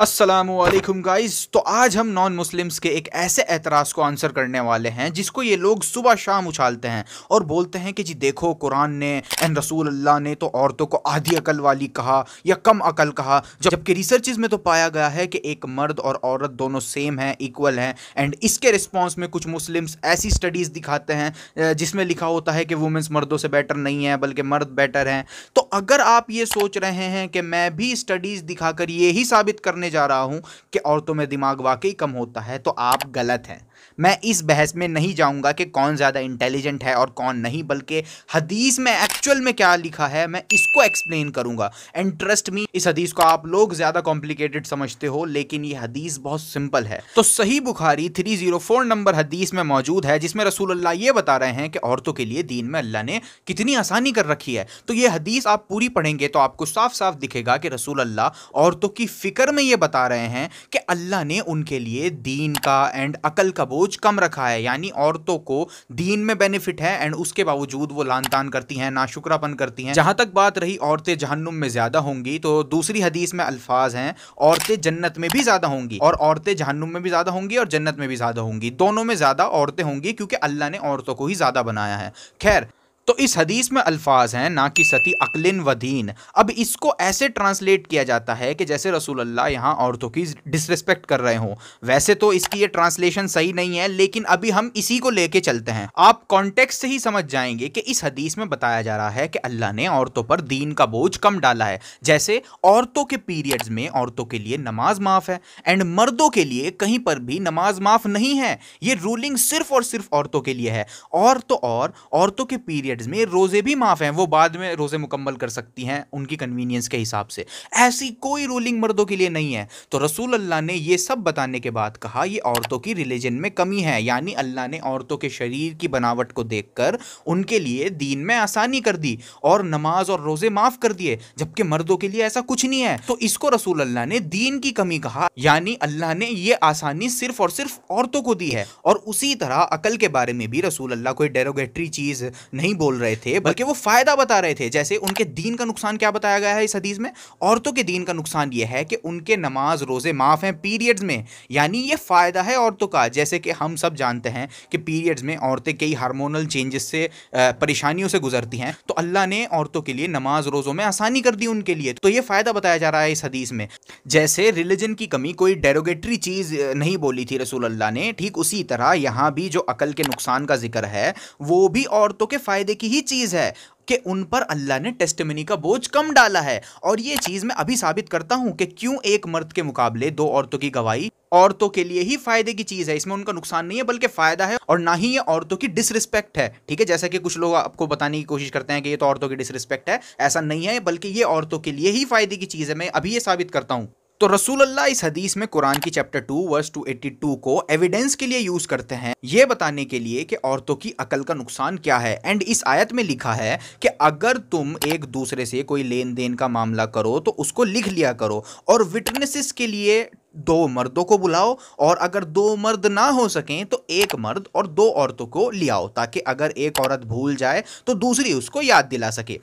Aslam guys तो आज हम नॉन मुस्लिम्स के एक ऐसे एतराज़ को आंसर करने वाले हैं जिसको ये लोग सुबह शाम उछालते हैं और बोलते हैं कि जी देखो कुरान ने एन रसूल अल्लाह ने तो औरतों को आधी अकल वाली कहा या कम अकल कहा जबकि रिसर्चेज में तो पाया गया है कि एक मर्द और औरत दोनों सेम हैं इक्वल हैं एंड इसके रिस्पॉन्स में कुछ मुस्लिम्स ऐसी स्टडीज़ दिखाते हैं जिसमें लिखा होता है कि वुमेंस मर्दों से बेटर नहीं है बल्कि मर्द बेटर हैं तो अगर आप ये सोच रहे हैं कि मैं भी स्टडीज़ दिखाकर ये ही साबित करने करने जा रहा हूं कि औरतों में दिमाग वाकई कम होता है तो आप गलत हैं मैं इस बहस में नहीं जाऊंगा कि कौन ज़्यादा इंटेलिजेंट है और कौन नहीं बल्कि हदीस में एक्चुअल में क्या लिखा है मैं इसको एक्सप्लेन करूंगा एंड ट्रस्ट मी इस हदीस को आप लोग ज़्यादा कॉम्प्लिकेटेड समझते हो लेकिन ये हदीस बहुत सिंपल है तो सही बुखारी फोर oh नंबर हदीस में मौजूद है जिसमें रसूल ये बता रहे हैं कि औरतों के लिए दीन में अल्लाह ने कितनी आसानी कर रखी है तो ये हदीस आप पूरी पढ़ेंगे तो आपको साफ साफ दिखेगा कि रसूल अल्लाह औरतों की फिक्र में ये बता रहे हैं कि अल्लाह ने उनके लिए दीन का एंड अकल का बोझ कम रखा है यानी औरतों को दीन में बेनिफिट है एंड उसके बावजूद वो लान तान करती हैं शुक्रापन करती हैं जहां तक बात रही औरतें जहन्नुम में ज्यादा होंगी तो दूसरी हदीस में अल्फाज हैं औरतें जन्नत में भी ज्यादा होंगी और औरतें जहन्नुम में भी ज्यादा होंगी और जन्नत में भी ज्यादा होंगी दोनों में ज्यादा औरतें होंगी क्योंकि अल्लाह ने औरतों को ही ज्यादा बनाया है खैर तो इस हदीस में अल्फाज हैं ना कि सती अकलिन व दीन अब इसको ऐसे ट्रांसलेट किया जाता है कि जैसे रसूल अल्लाह यहाँ औरतों की डिसरिस्पेक्ट कर रहे हो वैसे तो इसकी ये ट्रांसलेशन सही नहीं है लेकिन अभी हम इसी को लेके चलते हैं आप कॉन्टेक्स्ट से ही समझ जाएंगे कि इस हदीस में बताया जा रहा है कि अल्लाह ने औरतों पर दीन का बोझ कम डाला है जैसे औरतों के पीरियड्स में औरतों के लिए नमाज माफ है एंड मर्दों के लिए कहीं पर भी नमाज माफ नहीं है ये रूलिंग सिर्फ और सिर्फ औरतों के लिए है और तो औरतों के पीरियड पीरियड्स में रोज़े भी माफ़ हैं वो बाद में रोज़े मुकम्मल कर सकती हैं उनकी कन्वीनियंस के हिसाब से ऐसी कोई रूलिंग मर्दों के लिए नहीं है तो रसूल अल्लाह ने ये सब बताने के बाद कहा ये औरतों की रिलीजन में कमी है यानी अल्लाह ने औरतों के शरीर की बनावट को देखकर उनके लिए दीन में आसानी कर दी और नमाज और रोज़े माफ़ कर दिए जबकि मर्दों के लिए ऐसा कुछ नहीं है तो इसको रसूल अल्लाह ने दीन की कमी कहा यानी अल्लाह ने ये आसानी सिर्फ और सिर्फ औरतों को दी है और उसी तरह अकल के बारे में भी रसूल अल्लाह कोई डेरोगेटरी चीज़ नहीं बोल रहे थे बल्कि वो फ़ायदा बता रहे थे जैसे उनके दीन का नुकसान क्या बताया गया है इस हदीज़ में औरतों के दीन का नुकसान ये है कि उनके नमाज रोज़े माफ़ हैं पीरियड्स में यानी ये फ़ायदा है औरतों का जैसे कि हम सब जानते हैं कि पीरियड्स में औरतें कई हार्मोनल चेंजेस से परेशानियों से गुजरती हैं तो अल्लाह ने औरतों के लिए नमाज रोज़ों में आसानी कर दी उनके लिए तो ये फ़ायदा बताया जा रहा है इस हदीस में जैसे रिलीजन की कमी कोई डेरोगेटरी चीज़ नहीं बोली थी रसूल अल्लाह ने ठीक उसी तरह यहां भी जो अकल के नुकसान का जिक्र है वो भी औरतों के फ़ायदे मसले की ही चीज़ है कि उन पर अल्लाह ने टेस्टमनी का बोझ कम डाला है और ये चीज़ मैं अभी साबित करता हूं कि क्यों एक मर्द के मुकाबले दो औरतों की गवाही औरतों के लिए ही फायदे की चीज़ है इसमें उनका नुकसान नहीं है बल्कि फ़ायदा है और ना ही ये औरतों की डिसरिस्पेक्ट है ठीक है जैसा कि कुछ लोग आपको बताने की कोशिश करते हैं कि ये तो औरतों की डिसरिस्पेक्ट है ऐसा नहीं है बल्कि ये औरतों के लिए ही फायदे की चीज़ है मैं अभी ये साबित करता हूँ तो अल्लाह इस हदीस में कुरान की चैप्टर टू वर्स 282 को एविडेंस के लिए यूज करते हैं ये बताने के लिए कि औरतों की अकल का नुकसान क्या है एंड इस आयत में लिखा है कि अगर तुम एक दूसरे से कोई लेन देन का मामला करो तो उसको लिख लिया करो और विटनेसेस के लिए दो मर्दों को बुलाओ और अगर दो मर्द ना हो सकें तो एक मर्द और दो औरतों को ले आओ ताकि अगर एक औरत भूल जाए तो दूसरी उसको याद दिला सके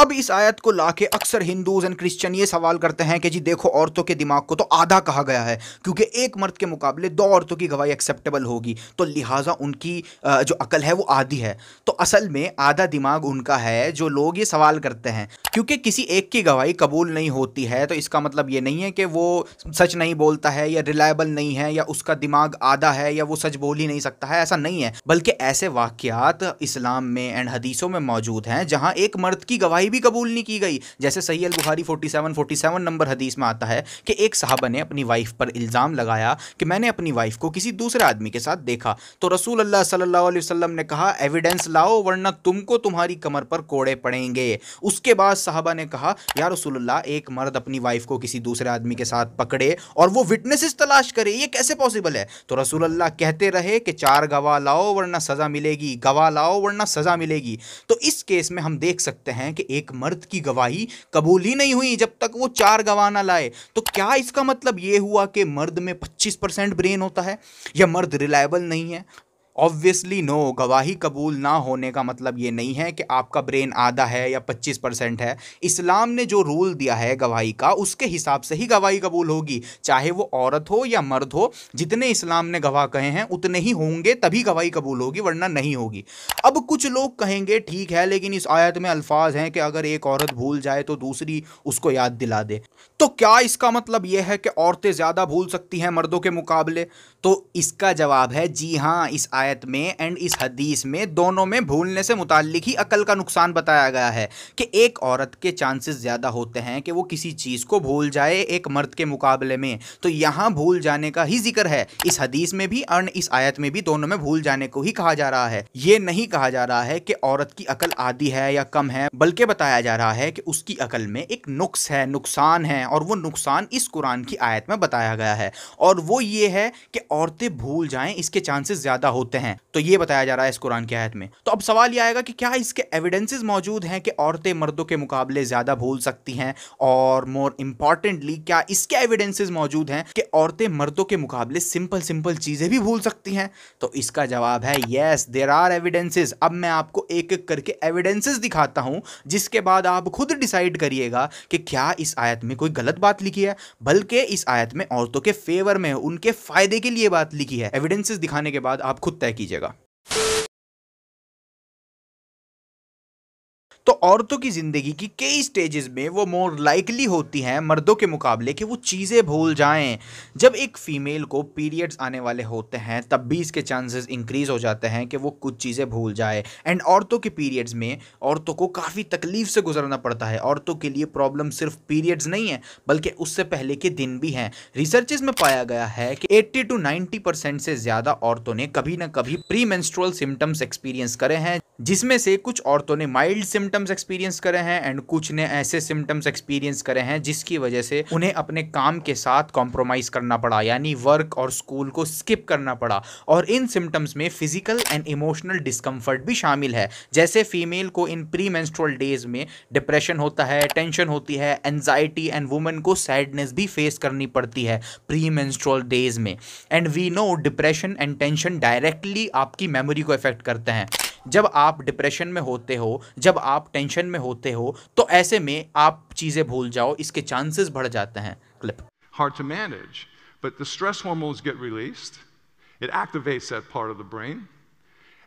अब इस आयत को लाके अक्सर हिंदूज एंड क्रिश्चियन ये सवाल करते हैं कि जी देखो औरतों के दिमाग को तो आधा कहा गया है क्योंकि एक मर्द के मुकाबले दो औरतों की गवाही एक्सेप्टेबल होगी तो लिहाजा उनकी जो अकल है वो आधी है तो असल में आधा दिमाग उनका है जो लोग ये सवाल करते हैं क्योंकि किसी एक की गवाही कबूल नहीं होती है तो इसका मतलब ये नहीं है कि वो सच नहीं बोल बोलता है या रिलायबल नहीं है या उसका दिमाग आधा है या वो सच बोल ही नहीं सकता है ऐसा नहीं है बल्कि ऐसे वाक्यात इस्लाम में एंड हदीसों में मौजूद हैं जहां एक मर्द की गवाही भी कबूल नहीं की गई जैसे सही अल बुखारी 47 47 नंबर हदीस में आता है कि एक साहबा ने अपनी वाइफ पर इल्ज़ाम लगाया कि मैंने अपनी वाइफ को किसी दूसरे आदमी के साथ देखा तो रसूल अल्लाह सल्लल्लाहु अलैहि वसल्लम ने कहा एविडेंस लाओ वरना तुमको तुम्हारी कमर पर कोड़े पड़ेंगे उसके बाद साहबा ने कहा या रसूलुल्लाह एक मर्द अपनी वाइफ को किसी दूसरे आदमी के साथ पकड़े और वो विटनेसेस तलाश करे ये कैसे पॉसिबल है तो रसूल अल्लाह कहते रहे कि चार गवाह लाओ वरना सज़ा मिलेगी गवाह लाओ वरना सज़ा मिलेगी तो इस केस में हम देख सकते हैं कि एक मर्द की गवाही कबूल ही नहीं हुई जब तक वो चार गवाह ना लाए तो क्या इसका मतलब ये हुआ कि मर्द में पच्चीस ब्रेन होता है या मर्द रिलायबल नहीं है ऑब्वियसली नो गवाही कबूल ना होने का मतलब ये नहीं है कि आपका ब्रेन आधा है या पच्चीस परसेंट है इस्लाम ने जो रूल दिया है गवाही का उसके हिसाब से ही गवाही कबूल होगी चाहे वो औरत हो या मर्द हो जितने इस्लाम ने गवाह कहे हैं उतने ही होंगे तभी गवाही कबूल होगी वरना नहीं होगी अब कुछ लोग कहेंगे ठीक है लेकिन इस आयत में अल्फाज हैं कि अगर एक औरत भूल जाए तो दूसरी उसको याद दिला दे तो क्या इसका मतलब यह है कि औरतें ज़्यादा भूल सकती हैं मर्दों के मुकाबले तो इसका जवाब है जी हाँ इस आयत आयत में एंड इस हदीस में दोनों में भूलने से मुतल ही अकल का नुकसान बताया गया है कि एक औरत के चांसेस ज़्यादा होते हैं कि वो किसी चीज़ को भूल जाए एक मर्द के मुकाबले में तो यहाँ भूल जाने का ही जिक्र है इस हदीस में भी एंड इस आयत में भी दोनों में भूल जाने को ही कहा जा रहा है ये नहीं कहा जा रहा है कि औरत की अकल आधी है या कम है बल्कि बताया जा रहा है कि उसकी अकल में एक नुक्स है नुकसान है और वो नुकसान इस कुरान की आयत में बताया गया है और वो ये है कि औरतें भूल जाएं इसके चांसेस ज़्यादा होते सकते हैं तो ये बताया जा रहा है इस कुरान की आयत में तो अब सवाल यह आएगा कि क्या इसके एविडेंसेज मौजूद हैं कि औरतें मर्दों के मुकाबले ज़्यादा भूल सकती हैं और मोर इंपॉर्टेंटली क्या इसके एविडेंसेज मौजूद हैं कि औरतें मर्दों के मुकाबले सिंपल सिंपल चीज़ें भी भूल सकती हैं तो इसका जवाब है येस देर आर एविडेंसेज अब मैं आपको एक एक करके एविडेंसेज दिखाता हूं जिसके बाद आप खुद डिसाइड करिएगा कि क्या इस आयत में कोई गलत बात लिखी है बल्कि इस आयत में औरतों के फेवर में उनके फायदे के लिए बात लिखी है एविडेंसेज दिखाने के बाद आप खुद तय कीजिएगा तो औरतों की ज़िंदगी की कई स्टेजेस में वो मोर लाइकली होती हैं मर्दों के मुकाबले कि वो चीज़ें भूल जाएं जब एक फ़ीमेल को पीरियड्स आने वाले होते हैं तब भी इसके चांसेस इंक्रीज़ हो जाते हैं कि वो कुछ चीज़ें भूल जाए एंड औरतों के पीरियड्स में औरतों को काफ़ी तकलीफ़ से गुजरना पड़ता है औरतों के लिए प्रॉब्लम सिर्फ पीरियड्स नहीं है बल्कि उससे पहले के दिन भी हैं रिसर्च में पाया गया है कि एट्टी टू नाइन्टी से ज़्यादा औरतों ने कभी ना कभी प्री सिम्टम्स एक्सपीरियंस करे हैं जिसमें से कुछ औरतों ने माइल्ड सिम्टम सिम्टम्स एक्सपीरियंस करे हैं एंड कुछ ने ऐसे सिम्टम्स एक्सपीरियंस करे हैं जिसकी वजह से उन्हें अपने काम के साथ कॉम्प्रोमाइज़ करना पड़ा यानी वर्क और स्कूल को स्किप करना पड़ा और इन सिम्टम्स में फिजिकल एंड इमोशनल डिस्कम्फर्ट भी शामिल है जैसे फीमेल को इन प्री डेज में डिप्रेशन होता है टेंशन होती है एनजाइटी एंड वुमेन को सैडनेस भी फेस करनी पड़ती है प्री डेज में and we know depression and tension directly आपकी मेमोरी को अफेक्ट करते हैं जब आप डिप्रेशन में होते हो जब आप टेंशन में होते हो तो ऐसे में आप चीजें भूल जाओ इसके चांसेस बढ़ जाते हैं clip hard to manage but the stress hormones get released it activates that part of the brain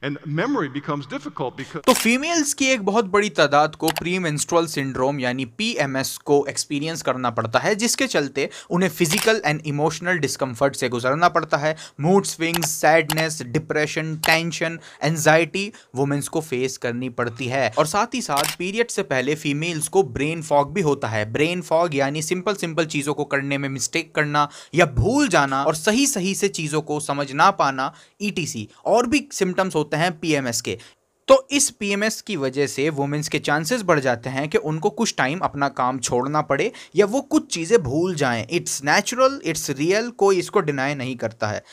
तो फीमेल्स की एक बहुत बड़ी तादाद को प्री मेंस्ट्रुअल सिंड्रोम यानी पीएमएस को एक्सपीरियंस करना पड़ता है जिसके चलते उन्हें फिजिकल एंड इमोशनल डिस्कम्फर्ट से गुजरना पड़ता है mood swings sadness depression tension anxiety womens को फेस करनी पड़ती है और साथ ही साथ पीरियड से पहले फीमेल्स को ब्रेन फॉग भी होता है ब्रेन फॉग यानी सिंपल सिंपल चीज़ों को करने में मिस्टेक करना या भूल जाना और सही सही से चीज़ों को समझ ना पाना ईटीसी e और भी सिम्टम्स होते होते हैं पीएमएस के तो इस पीएमएस की वजह से वुमेंस के चांसेस बढ़ जाते हैं कि उनको कुछ टाइम अपना काम छोड़ना पड़े या वो कुछ चीज़ें भूल जाएं इट्स नेचुरल इट्स रियल कोई इसको डिनाई नहीं करता है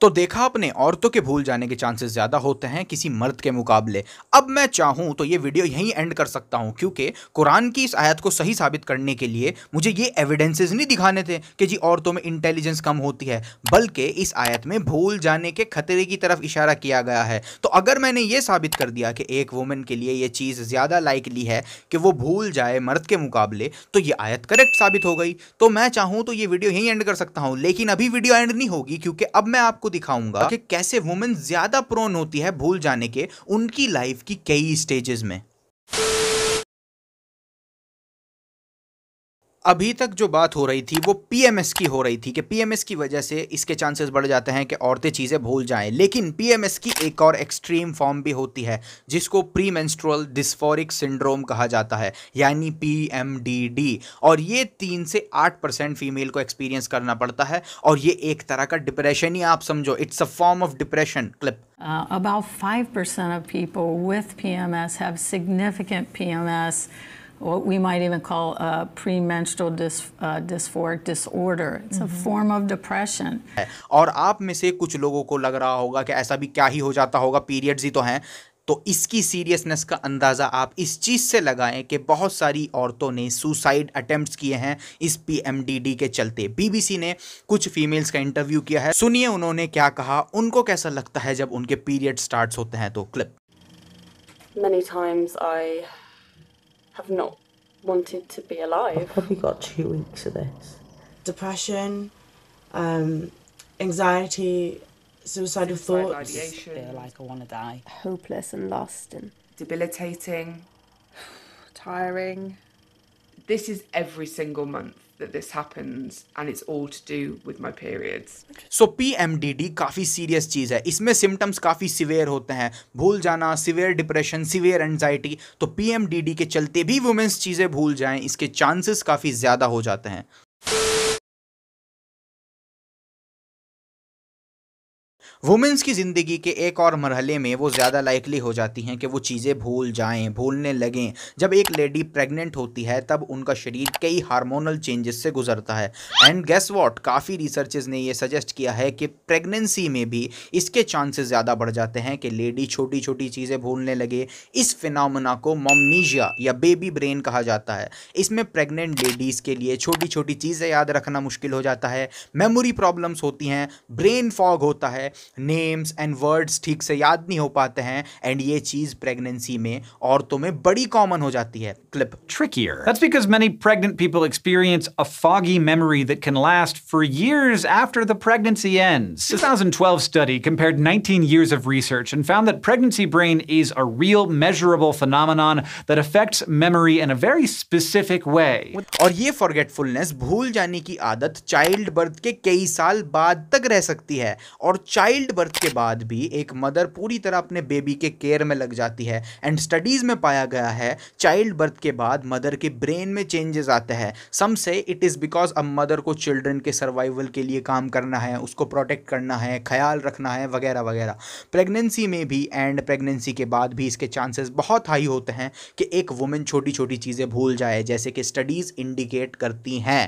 तो देखा आपने औरतों के भूल जाने के चांसेस ज़्यादा होते हैं किसी मर्द के मुकाबले अब मैं चाहूँ तो ये वीडियो यहीं एंड कर सकता हूँ क्योंकि कुरान की इस आयत को सही साबित करने के लिए मुझे ये एविडेंसेज नहीं दिखाने थे कि जी औरतों में इंटेलिजेंस कम होती है बल्कि इस आयत में भूल जाने के खतरे की तरफ इशारा किया गया है तो अगर मैंने ये साबित कर दिया कि एक वुमेन के लिए यह चीज़ ज़्यादा लाइकली है कि वो भूल जाए मर्द के मुकाबले तो ये आयत करेक्ट साबित हो गई तो मैं चाहूँ तो ये वीडियो यहीं एंड कर सकता हूँ लेकिन अभी वीडियो एंड नहीं होगी क्योंकि अब मैं आपको आपको दिखाऊंगा कि कैसे वुमेन ज्यादा प्रोन होती है भूल जाने के उनकी लाइफ की कई स्टेजेस में अभी तक जो बात हो रही थी वो पीएमएस की हो रही थी कि पीएमएस की वजह से इसके चांसेस बढ़ जाते हैं कि औरतें चीज़ें भूल जाएं लेकिन पीएमएस की एक और एक्सट्रीम फॉर्म भी होती है जिसको प्री मेंस्ट्रुअल डिस्फोरिक सिंड्रोम कहा जाता है यानी पीएमडीडी और ये तीन से आठ परसेंट फीमेल को एक्सपीरियंस करना पड़ता है और ये एक तरह का डिप्रेशन ही आप समझो it's a form of depression clip about five percent of people with P have significant what we might even call a premenstrual dys, uh, dysphoric disorder. It's mm-hmm. a form of depression. और आप में से कुछ लोगों को लग रहा होगा कि ऐसा भी क्या ही हो जाता होगा पीरियड्स ही तो हैं तो इसकी सीरियसनेस का अंदाज़ा आप इस चीज़ से लगाएं कि बहुत सारी औरतों ने सुसाइड अटेम्प्ट्स किए हैं इस पीएमडीडी के चलते बीबीसी ने कुछ फीमेल्स का इंटरव्यू किया है सुनिए उन्होंने क्या कहा उनको कैसा लगता है जब उनके पीरियड स्टार्ट होते हैं तो clip many times I have not wanted to be alive. I've probably got two weeks of this. Depression, um, anxiety, suicidal Suicide thoughts. Ideation. Feel like I want to die. Hopeless and lost and debilitating, tiring. This is every single month that this happens and it's all to do with my periods. So PMDD काफ़ी serious चीज़ है इसमें symptoms काफ़ी severe होते हैं भूल जाना severe depression severe anxiety तो PMDD के चलते भी वुमेन्स चीज़ें भूल जाएं इसके चांसेस काफ़ी ज़्यादा हो जाते हैं वुमेंस की ज़िंदगी के एक और मरहले में वो ज़्यादा लाइकली हो जाती हैं कि वो चीज़ें भूल जाएं, भूलने लगें जब एक लेडी प्रेग्नेंट होती है तब उनका शरीर कई हार्मोनल चेंजेस से गुजरता है एंड गेस व्हाट काफ़ी रिसर्चेज ने ये सजेस्ट किया है कि प्रेगनेंसी में भी इसके चांसेस ज़्यादा बढ़ जाते हैं कि लेडी छोटी छोटी चीज़ें भूलने लगे इस फिनमना को मोमनीजिया या बेबी ब्रेन कहा जाता है इसमें प्रेगनेंट लेडीज़ के लिए छोटी छोटी चीज़ें याद रखना मुश्किल हो जाता है मेमोरी प्रॉब्लम्स होती हैं ब्रेन फॉग होता है नेम्स एंड वर्ड्स ठीक से याद नहीं हो पाते हैं एंड ये चीज प्रेगनेंसी में औरतों में बड़ी कॉमन हो जाती है clip trickier that's because many pregnant people experience a foggy memory that can last for years after the pregnancy ends 2012 study compared 19 years of research and found that pregnancy brain is a real measurable phenomenon that affects memory in a very specific way और ये forgetfulness भूल जाने की आदत child birth के कई साल बाद तक रह सकती है और चाइल्ड चाइल्ड बर्थ के बाद भी एक मदर पूरी तरह अपने बेबी के केयर में लग जाती है एंड स्टडीज़ में पाया गया है चाइल्ड बर्थ के बाद मदर के ब्रेन में चेंजेस आते हैं some say it is because अब मदर को चिल्ड्रन के सर्वाइवल के लिए काम करना है उसको प्रोटेक्ट करना है ख्याल रखना है वगैरह वगैरह प्रेगनेंसी में भी एंड प्रेगनेंसी के बाद भी इसके चांसेस बहुत हाई होते हैं कि एक वुमेन छोटी छोटी चीज़ें भूल जाए जैसे कि स्टडीज़ इंडिकेट करती हैं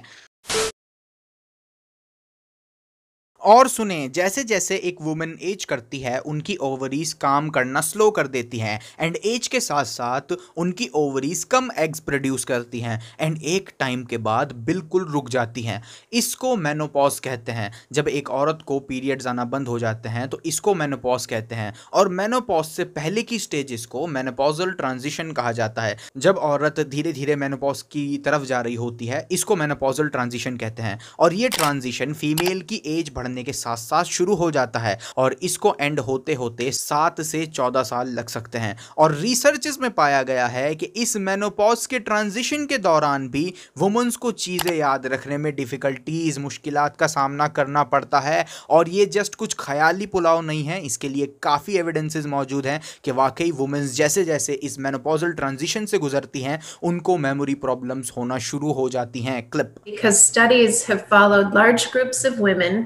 और सुने जैसे जैसे एक वुमेन एज करती है उनकी ओवरीज काम करना स्लो कर देती हैं एंड एज के साथ साथ उनकी ओवरीज कम एग्स प्रोड्यूस करती हैं एंड एक टाइम के बाद बिल्कुल रुक जाती हैं इसको मेनोपॉज कहते हैं जब एक औरत को पीरियड्स आना बंद हो जाते हैं तो इसको मेनोपॉज कहते हैं और मेनोपॉज से पहले की स्टेजेस को मेनोपॉजल ट्रांजिशन कहा जाता है जब औरत धीरे धीरे मेनोपॉज की तरफ जा रही होती है इसको मेनोपॉजल ट्रांजिशन कहते हैं और ये ट्रांजिशन फीमेल की एज बढ़ने महीने के साथ साथ शुरू हो जाता है और इसको एंड होते होते सात से चौदह साल लग सकते हैं और रिसर्च में पाया गया है कि इस मेनोपॉज के ट्रांजिशन के दौरान भी वुमेंस को चीज़ें याद रखने में डिफ़िकल्टीज़ मुश्किल का सामना करना पड़ता है और ये जस्ट कुछ ख्याली पुलाव नहीं है इसके लिए काफ़ी एविडेंसेज मौजूद हैं कि वाकई वुमेंस जैसे जैसे इस मेनोपॉजल ट्रांजिशन से गुजरती हैं उनको मेमोरी प्रॉब्लम्स होना शुरू हो जाती हैं clip Because studies have followed large groups of women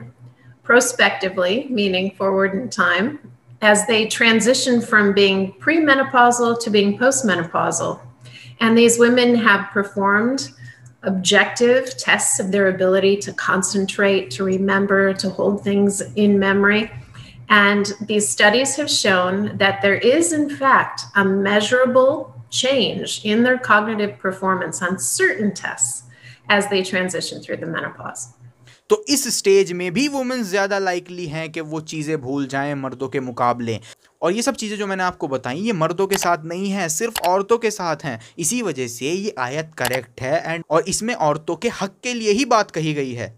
prospectively, meaning forward in time, as they transition from being premenopausal to being postmenopausal. And these women have performed objective tests of their ability to concentrate, to remember, to hold things in memory. And these studies have shown that there is, in fact, a measurable change in their cognitive performance on certain tests as they transition through the menopause. तो इस stage में भी women's ज़्यादा likely हैं कि वो चीज़ें भूल जाएं मर्दों के मुकाबले और ये सब चीज़ें जो मैंने आपको बताई ये मर्दों के साथ नहीं है सिर्फ औरतों के साथ हैं इसी वजह से ये आयत करेक्ट है एंड और इसमें औरतों के हक के लिए ही बात कही गई है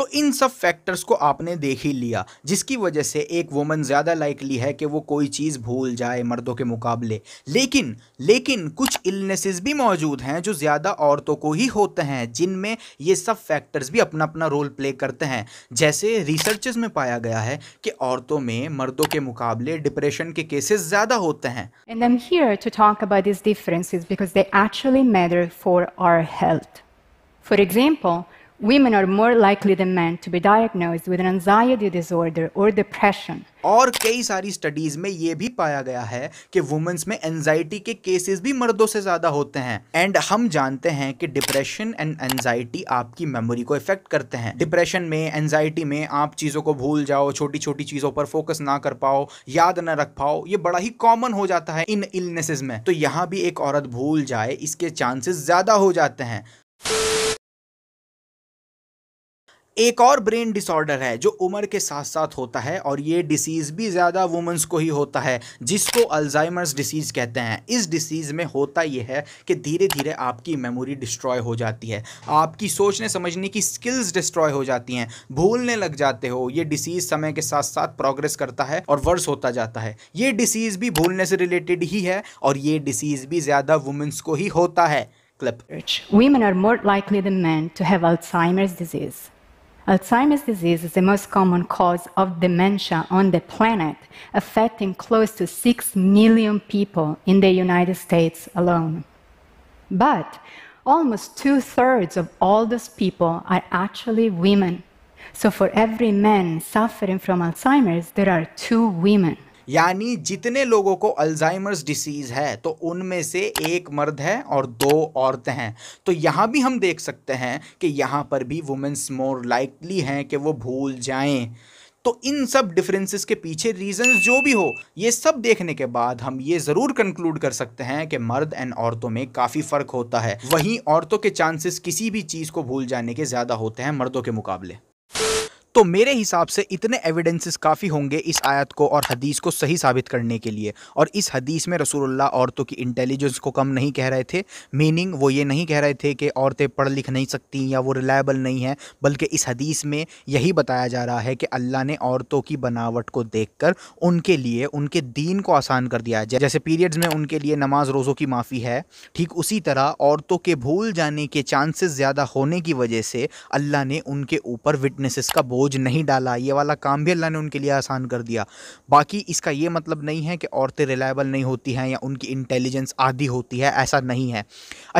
तो इन सब फैक्टर्स को आपने देख ही लिया जिसकी वजह से एक वुमन ज़्यादा लाइकली है कि वो कोई चीज़ भूल जाए मर्दों के मुकाबले लेकिन लेकिन कुछ इलनेसेस भी मौजूद हैं जो ज़्यादा औरतों को ही होते हैं जिनमें ये सब फैक्टर्स भी अपना अपना रोल प्ले करते हैं जैसे रिसर्चेज में पाया गया है कि औरतों में मर्दों के मुकाबले डिप्रेशन के केसेस ज़्यादा होते हैं And I'm here to talk about these differences because they actually matter for our health. For example, women are more likely than men to be diagnosed with an anxiety disorder or depression. और कई सारी studies में ये भी पाया गया है कि वुमेन्स में एनजाइटी के केसेस भी मर्दों से ज़्यादा होते हैं एंड हम जानते हैं कि डिप्रेशन एंड एनजाइटी आपकी मेमोरी को इफेक्ट करते हैं डिप्रेशन में एनजाइटी में आप चीज़ों को भूल जाओ छोटी छोटी चीज़ों पर फोकस ना कर पाओ याद ना रख पाओ ये बड़ा ही कॉमन हो जाता है इन इलनेसेस में तो यहाँ भी एक औरत भूल जाए इसके चांसेस ज़्यादा हो जाते हैं एक और ब्रेन डिसऑर्डर है जो उम्र के साथ साथ होता है और ये डिसीज़ भी ज़्यादा वुमेंस को ही होता है जिसको अल्जाइमर्स डिसीज़ कहते हैं इस डिसीज़ में होता यह है कि धीरे धीरे आपकी मेमोरी डिस्ट्रॉय हो जाती है आपकी सोचने समझने की स्किल्स डिस्ट्रॉय हो जाती हैं भूलने लग जाते हो ये डिसीज़ समय के साथ साथ प्रोग्रेस करता है और वर्स होता जाता है ये डिसीज़ भी भूलने से रिलेटेड ही है और ये डिसीज़ भी ज़्यादा वुमेंस को ही होता है Clip. Women are more likely than men to have Alzheimer's disease. Alzheimer's disease is the most common cause of dementia on the planet, affecting close to 6 million people in the United States alone. But almost two thirds of all those people are actually women. So for every man suffering from Alzheimer's, there are two women. यानी जितने लोगों को Alzheimer's disease है तो उनमें से एक मर्द है और दो औरतें हैं तो यहाँ भी हम देख सकते हैं कि यहाँ पर भी वुमेंस मोर लाइकली हैं कि वो भूल जाएं तो इन सब डिफरेंसेस के पीछे रीजंस जो भी हो ये सब देखने के बाद हम ये ज़रूर कंक्लूड कर सकते हैं कि मर्द एंड औरतों में काफ़ी फ़र्क होता है वहीं औरतों के चांसेस किसी भी चीज़ को भूल जाने के ज़्यादा होते हैं मर्दों के मुकाबले तो मेरे हिसाब से इतने एविडेंसेस काफ़ी होंगे इस आयत को और हदीस को सही साबित करने के लिए और इस हदीस में रसूलुल्लाह औरतों की इंटेलिजेंस को कम नहीं कह रहे थे मीनिंग वो ये नहीं कह रहे थे कि औरतें पढ़ लिख नहीं सकती या वो रिलायबल नहीं हैं बल्कि इस हदीस में यही बताया जा रहा है कि अल्लाह ने औरतों की बनावट को कर उनके लिए उनके दीन को आसान कर दिया है जैसे पीरियड्स में उनके लिए नमाज रोज़ों की माफ़ी है ठीक उसी तरह औरतों के भूल जाने के चांसेस ज़्यादा होने की वजह से अल्लाह ने उनके ऊपर विटनेसेस का बोझ नहीं डाला ये वाला काम भी अल्लाह ने उनके लिए आसान कर दिया बाकी इसका ये मतलब नहीं है कि औरतें रिलायबल नहीं होती हैं या उनकी इंटेलिजेंस आधी होती है ऐसा नहीं है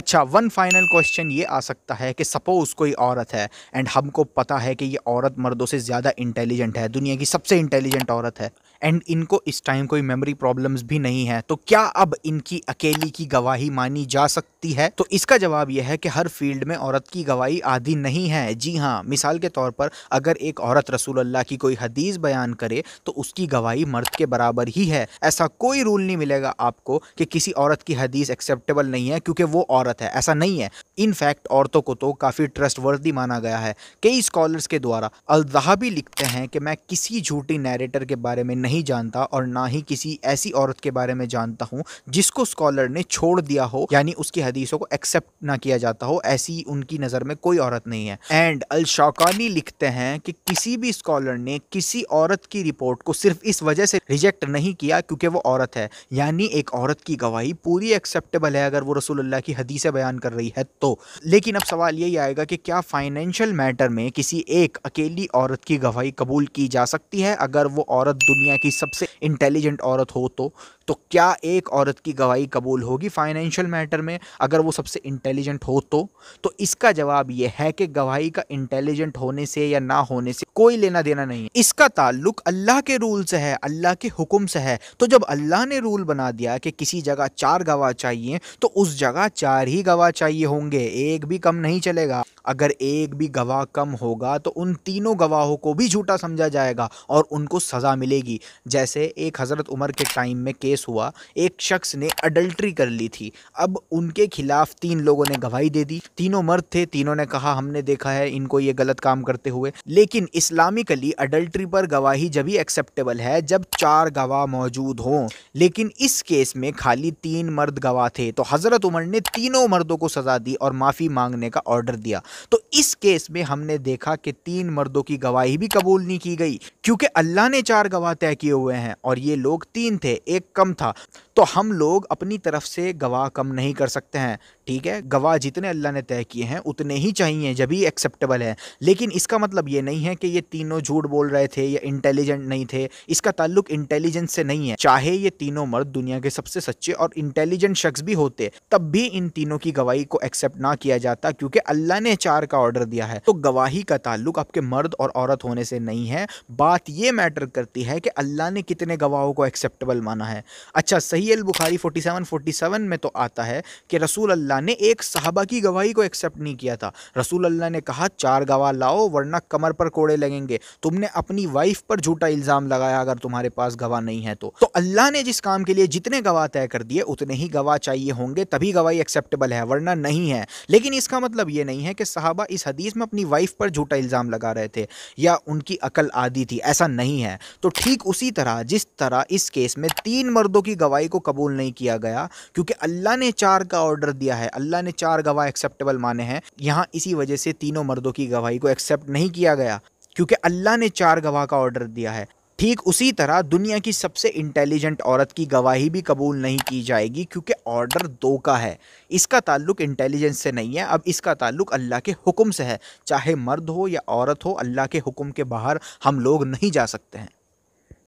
अच्छा वन फाइनल क्वेश्चन ये आ सकता है कि सपोज़ कोई औरत है एंड हमको पता है कि ये औरत मर्दों से ज़्यादा इंटेलिजेंट है दुनिया की सबसे इंटेलिजेंट औरत है एंड इनको इस टाइम कोई मेमोरी प्रॉब्लम्स भी नहीं है तो क्या अब इनकी अकेली की गवाही मानी जा सकती है तो इसका जवाब यह है कि हर फील्ड में औरत की गवाही आधी नहीं है जी हाँ मिसाल के तौर पर अगर एक औरत रसूल अल्लाह की कोई हदीस बयान करे तो उसकी गवाही मर्द के बराबर ही है ऐसा कोई रूल नहीं मिलेगा आपको कि किसी औरत की हदीस एक्सेप्टेबल नहीं है क्योंकि वो औरत है ऐसा नहीं है इनफैक्ट औरतों को तो काफ़ी वर्दी माना गया है कई स्कॉलर्स के द्वारा अलदहा भी लिखते हैं कि मैं किसी झूठी नैरेटर के बारे में नहीं नहीं जानता और ना ही किसी ऐसी औरत के बारे में जानता हूँ जिसको स्कॉलर ने छोड़ दिया हो यानी उसकी हदीसों को एक्सेप्ट ना किया जाता हो ऐसी उनकी नज़र में कोई औरत नहीं है एंड अल शौकानी लिखते हैं कि किसी भी स्कॉलर ने किसी औरत की रिपोर्ट को सिर्फ इस वजह से रिजेक्ट नहीं किया क्योंकि वो औरत है यानी एक औरत की गवाही पूरी एक्सेप्टेबल है अगर वो रसूलुल्लाह की हदीसें बयान कर रही है तो लेकिन अब सवाल यही आएगा कि क्या फाइनेंशियल मैटर में किसी एक अकेली औरत की गवाही कबूल की जा सकती है अगर वो औरत दुनिया कि सबसे इंटेलिजेंट औरत हो तो तो क्या एक औरत की गवाही कबूल होगी फाइनेंशियल मैटर में अगर वो सबसे इंटेलिजेंट हो तो तो इसका जवाब ये है कि गवाही का इंटेलिजेंट होने से या ना होने से कोई लेना देना नहीं है इसका ताल्लुक अल्लाह के रूल से है अल्लाह के हुक्म से है तो जब अल्लाह ने रूल बना दिया कि किसी जगह चार गवाह चाहिए तो उस जगह चार ही गवाह चाहिए होंगे एक भी कम नहीं चलेगा अगर एक भी गवाह कम होगा तो उन तीनों गवाहों को भी झूठा समझा जाएगा और उनको सज़ा मिलेगी जैसे एक हज़रत उमर के टाइम में केस केस हुआ एक शख्स ने अडल्ट्री कर ली थी अब उनके खिलाफ तीन लोगों ने गवाही दे दी तीनों मर्द थे तीनों ने कहा हमने देखा है इनको ये गलत काम करते हुए लेकिन इस्लामिकली अडल्ट्री पर गवाही जब ही एक्सेप्टेबल है जब चार गवाह मौजूद हों लेकिन इस केस में खाली तीन मर्द गवाह थे तो हज़रत उमर ने तीनों मर्दों को सजा दी और माफ़ी मांगने का ऑर्डर दिया तो इस केस में हमने देखा कि तीन मर्दों की गवाही भी कबूल नहीं की गई क्योंकि अल्लाह ने चार गवाह तय किए हुए हैं और ये लोग तीन थे एक कम था तो हम लोग अपनी तरफ से गवाह कम नहीं कर सकते हैं ठीक है गवाह जितने अल्लाह ने तय किए हैं उतने ही चाहिए जब ही एक्सेप्टेबल है लेकिन इसका मतलब ये नहीं है कि ये तीनों झूठ बोल रहे थे या इंटेलिजेंट नहीं थे इसका ताल्लुक इंटेलिजेंस से नहीं है चाहे ये तीनों मर्द दुनिया के सबसे सच्चे और इंटेलिजेंट शख्स भी होते तब भी इन तीनों की गवाही को एक्सेप्ट ना किया जाता क्योंकि अल्लाह ने चार का ऑर्डर दिया है तो गवाही का ताल्लुक आपके मर्द और औरत होने से नहीं है बात यह मैटर करती है कि अल्लाह ने कितने गवाहों को एक्सेप्टेबल माना है अच्छा सही सीएल बुखारी 47 47 में तो आता है कि रसूल अल्लाह ने एक साहबा की गवाही को एक्सेप्ट नहीं किया था रसूल अल्लाह ने कहा चार गवाह लाओ वरना कमर पर कोड़े लगेंगे तुमने अपनी वाइफ पर झूठा इल्ज़ाम लगाया अगर तुम्हारे पास गवाह नहीं है तो, तो अल्लाह ने जिस काम के लिए जितने गवाह तय कर दिए उतने ही गवाह चाहिए होंगे तभी गवाही एक्सेप्टेबल है वरना नहीं है लेकिन इसका मतलब यह नहीं है कि साहबा इस हदीस में अपनी वाइफ पर झूठा इल्ज़ाम लगा रहे थे या उनकी अकल आदि थी ऐसा नहीं है तो ठीक उसी तरह जिस तरह इस केस में तीन मर्दों की गवाही को कबूल नहीं किया गया क्योंकि अल्लाह ने चार का ऑर्डर दिया है अल्लाह ने चार गवाह एक्सेप्टेबल माने हैं यहाँ इसी वजह से तीनों मर्दों की गवाही को एक्सेप्ट नहीं किया गया क्योंकि अल्लाह ने चार गवाह का ऑर्डर दिया है ठीक उसी तरह दुनिया की सबसे इंटेलिजेंट औरत की गवाही भी कबूल नहीं की जाएगी क्योंकि ऑर्डर दो का है इसका ताल्लुक इंटेलिजेंस से नहीं है अब इसका ताल्लुक अल्लाह के हुक्म से है चाहे मर्द हो या औरत हो अल्लाह के हुक्म के बाहर हम लोग नहीं जा सकते हैं